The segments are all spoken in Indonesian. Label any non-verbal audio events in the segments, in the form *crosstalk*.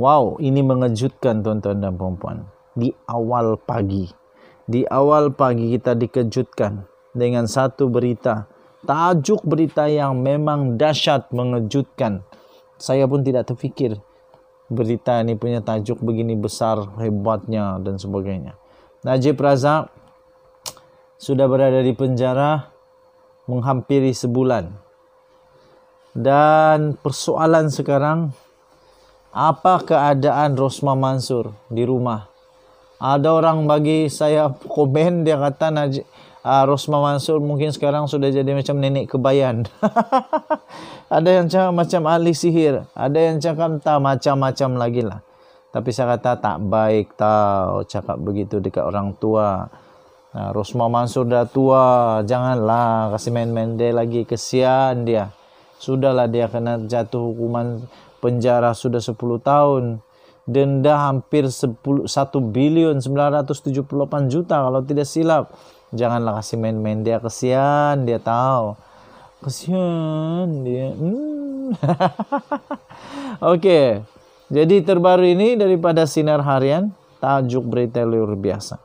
Wow, ini mengejutkan tuan-tuan dan perempuan. Di awal pagi, di awal pagi kita dikejutkan dengan satu berita, tajuk berita yang memang dahsyat mengejutkan. Saya pun tidak terfikir berita ini punya tajuk begini besar, hebatnya dan sebagainya. Najib Razak sudah berada di penjara menghampiri sebulan. Dan persoalan sekarang apa keadaan Rosma Mansur di rumah? Ada orang bagi saya komen dia kata Naj uh, ah, Rosma Mansur mungkin sekarang sudah jadi macam nenek kebayan. *laughs* ada yang cakap macam ahli sihir, ada yang cakap tak macam-macam lagi lah. Tapi saya kata tak baik tau cakap begitu dekat orang tua. Nah, Rosma Mansur dah tua, janganlah kasih main-main dia lagi, kesian dia. Sudahlah dia kena jatuh hukuman penjara sudah 10 tahun, denda hampir 10, 1 biliun 978 juta kalau tidak silap. Janganlah kasih main-main dia kesian, dia tahu. Kesian dia. Hmm. *laughs* Oke. Jadi terbaru ini daripada sinar harian tajuk berita luar biasa.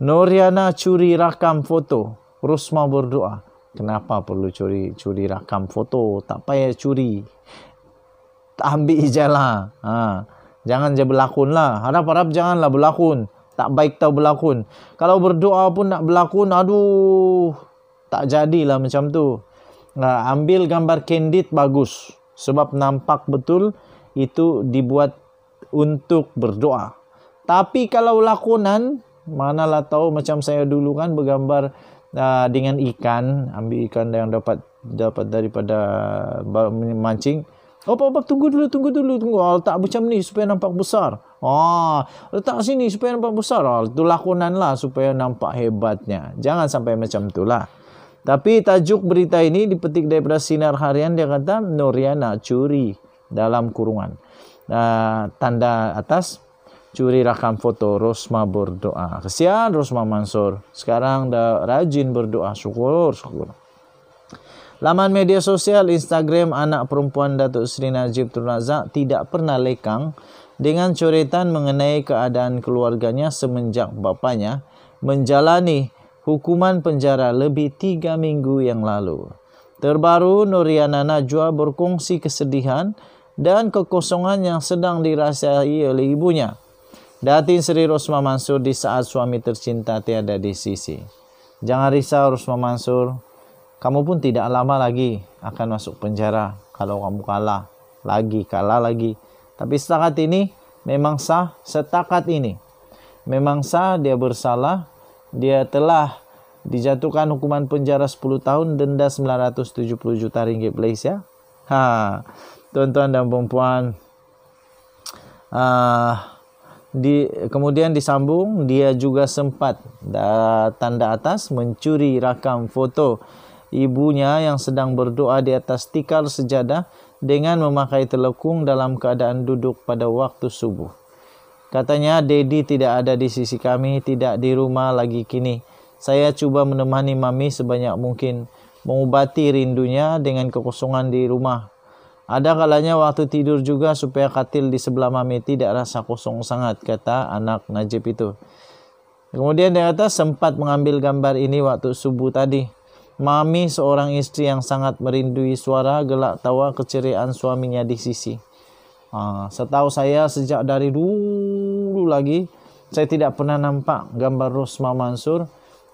Noriana curi rakam foto, Rusma berdoa. Kenapa perlu curi curi rakam foto? Tak payah curi ambil ijalah. Ha. Jangan je berlakon lah. Harap-harap janganlah berlakon. Tak baik tau berlakon. Kalau berdoa pun nak berlakon, aduh. Tak jadilah macam tu. Ha, ambil gambar candid bagus. Sebab nampak betul itu dibuat untuk berdoa. Tapi kalau lakonan, manalah tahu macam saya dulu kan bergambar uh, dengan ikan, ambil ikan yang dapat dapat daripada mancing Apa apa tunggu dulu tunggu dulu tunggu. Oh, letak macam ni supaya nampak besar. Oh, letak sini supaya nampak besar. Oh, ah, itu lakonanlah supaya nampak hebatnya. Jangan sampai macam itulah. Tapi tajuk berita ini dipetik daripada sinar harian dia kata Noriana curi dalam kurungan. Uh, tanda atas curi rakam foto Rosma berdoa. Kesian Rosma Mansur. Sekarang dah rajin berdoa. Syukur, syukur. Laman media sosial Instagram anak perempuan Datuk Seri Najib Tun Razak tidak pernah lekang dengan coretan mengenai keadaan keluarganya semenjak bapanya menjalani hukuman penjara lebih tiga minggu yang lalu. Terbaru, Nuriana Najwa berkongsi kesedihan dan kekosongan yang sedang dirasai oleh ibunya. Datin Seri Rosma Mansur di saat suami tercinta tiada di sisi. Jangan risau Rosma Mansur, kamu pun tidak lama lagi akan masuk penjara kalau kamu kalah lagi kalah lagi tapi setakat ini memang sah setakat ini memang sah dia bersalah dia telah dijatuhkan hukuman penjara 10 tahun denda 970 juta ringgit Malaysia ha tuan-tuan dan perempuan uh, di kemudian disambung dia juga sempat da, tanda atas mencuri rakam foto ibunya yang sedang berdoa di atas tikar sejadah dengan memakai telekung dalam keadaan duduk pada waktu subuh. Katanya, Dedi tidak ada di sisi kami, tidak di rumah lagi kini. Saya coba menemani mami sebanyak mungkin, mengobati rindunya dengan kekosongan di rumah. Ada kalanya waktu tidur juga supaya katil di sebelah mami tidak rasa kosong sangat, kata anak Najib itu. Kemudian dia kata sempat mengambil gambar ini waktu subuh tadi. Mami seorang istri yang sangat merindui suara gelak tawa keceriaan suaminya di sisi. Uh, setahu saya sejak dari dulu lagi saya tidak pernah nampak gambar Rosma Mansur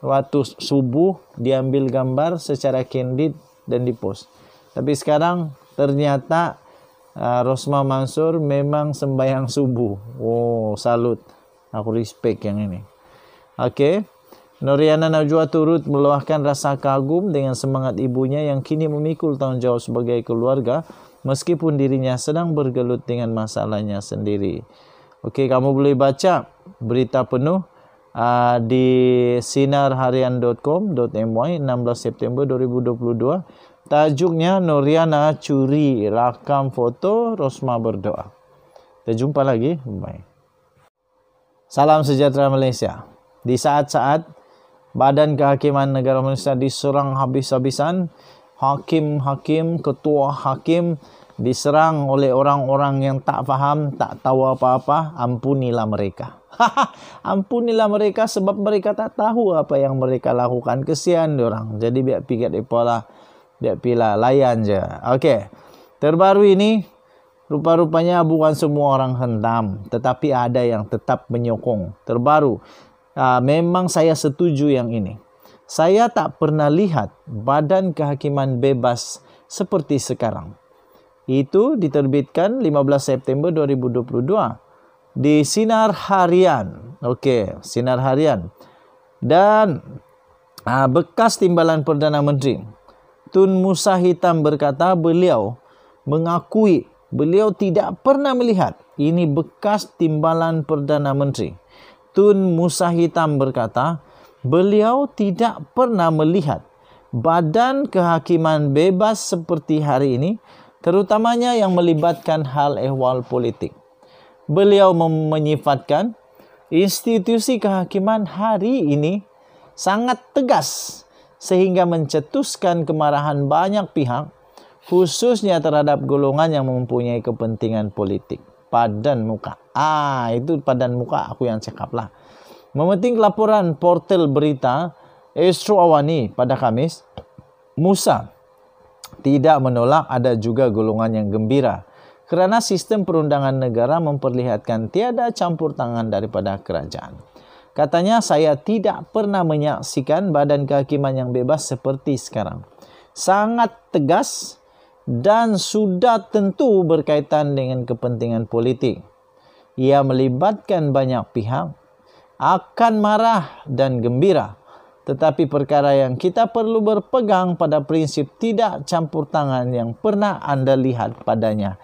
waktu subuh diambil gambar secara candid dan dipost. Tapi sekarang ternyata uh, Rosma Mansur memang sembahyang subuh. Wow, salut. Aku respect yang ini. Oke. Okay. Nuriana Najwa turut meluahkan rasa kagum dengan semangat ibunya yang kini memikul tanggungjawab sebagai keluarga meskipun dirinya sedang bergelut dengan masalahnya sendiri. Okey, kamu boleh baca berita penuh uh, di sinarharian.com.my 16 September 2022. Tajuknya Noriana curi rakam foto Rosma berdoa. Kita jumpa lagi. Bye. Salam sejahtera Malaysia. Di saat-saat Badan Kehakiman Negara Malaysia diserang habis-habisan. Hakim-hakim, ketua hakim diserang oleh orang-orang yang tak faham, tak tahu apa-apa. Ampunilah mereka. *laughs* Ampunilah mereka sebab mereka tak tahu apa yang mereka lakukan. Kesian orang. Jadi biar pikat mereka lah. Biar pila layan je. Okey. Terbaru ini Rupa-rupanya bukan semua orang hentam, tetapi ada yang tetap menyokong. Terbaru, Ah, memang saya setuju yang ini. Saya tak pernah lihat badan kehakiman bebas seperti sekarang. Itu diterbitkan 15 September 2022 di Sinar Harian. Okey, Sinar Harian. Dan uh, bekas timbalan Perdana Menteri Tun Musa Hitam berkata beliau mengakui beliau tidak pernah melihat ini bekas timbalan Perdana Menteri. Tun Musa Hitam berkata, beliau tidak pernah melihat badan kehakiman bebas seperti hari ini, terutamanya yang melibatkan hal ehwal politik. Beliau menyifatkan institusi kehakiman hari ini sangat tegas sehingga mencetuskan kemarahan banyak pihak khususnya terhadap golongan yang mempunyai kepentingan politik padan muka. Ah, itu padan muka aku yang cakap lah. memetik laporan portal berita Estro Awani pada Kamis, Musa tidak menolak ada juga golongan yang gembira kerana sistem perundangan negara memperlihatkan tiada campur tangan daripada kerajaan. Katanya saya tidak pernah menyaksikan badan kehakiman yang bebas seperti sekarang. Sangat tegas dan sudah tentu berkaitan dengan kepentingan politik. Ia melibatkan banyak pihak, akan marah dan gembira. Tetapi perkara yang kita perlu berpegang pada prinsip tidak campur tangan yang pernah Anda lihat padanya.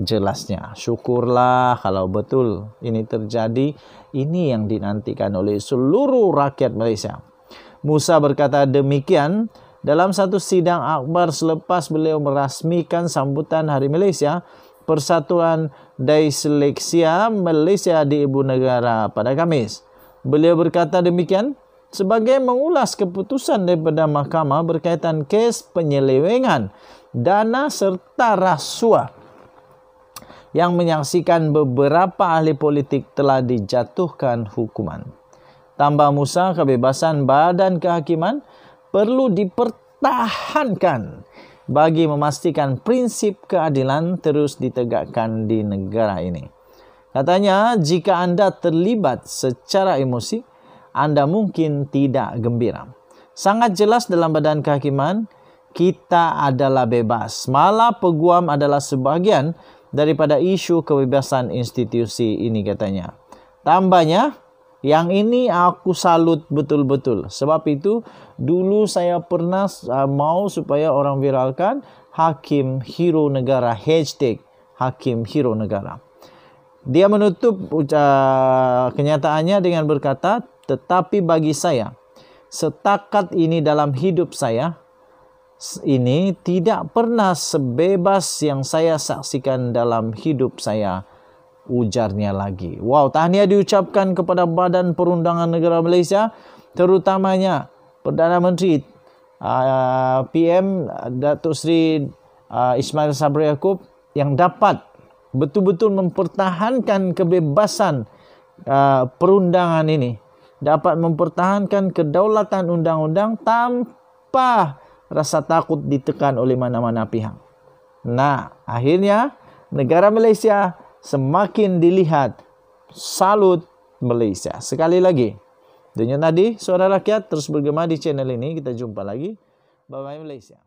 Jelasnya, syukurlah kalau betul ini terjadi. Ini yang dinantikan oleh seluruh rakyat Malaysia. Musa berkata demikian dalam satu sidang akbar selepas beliau merasmikan sambutan Hari Malaysia, Persatuan Disleksia Malaysia di Ibu Negara pada Kamis. Beliau berkata demikian sebagai mengulas keputusan daripada mahkamah berkaitan kes penyelewengan dana serta rasuah yang menyaksikan beberapa ahli politik telah dijatuhkan hukuman. Tambah Musa, kebebasan badan kehakiman perlu dipertahankan bagi memastikan prinsip keadilan terus ditegakkan di negara ini. Katanya, jika Anda terlibat secara emosi, Anda mungkin tidak gembira. Sangat jelas dalam badan kehakiman, kita adalah bebas. Malah peguam adalah sebagian daripada isu kebebasan institusi ini katanya. Tambahnya, yang ini aku salut betul-betul. Sebab itu dulu saya pernah uh, mau supaya orang viralkan Hakim Hero Negara hashtag Hakim Hero Negara. Dia menutup uh, kenyataannya dengan berkata, "Tetapi bagi saya, setakat ini dalam hidup saya ini tidak pernah sebebas yang saya saksikan dalam hidup saya." ujarnya lagi. Wow, tahniah diucapkan kepada Badan Perundangan Negara Malaysia, terutamanya Perdana Menteri uh, PM Datuk Seri uh, Ismail Sabri Yaakob yang dapat betul-betul mempertahankan kebebasan uh, perundangan ini, dapat mempertahankan kedaulatan undang-undang tanpa rasa takut ditekan oleh mana-mana pihak. Nah, akhirnya negara Malaysia semakin dilihat salut Malaysia. Sekali lagi, Dunia Nadi, suara rakyat terus bergema di channel ini. Kita jumpa lagi. Bye-bye Malaysia.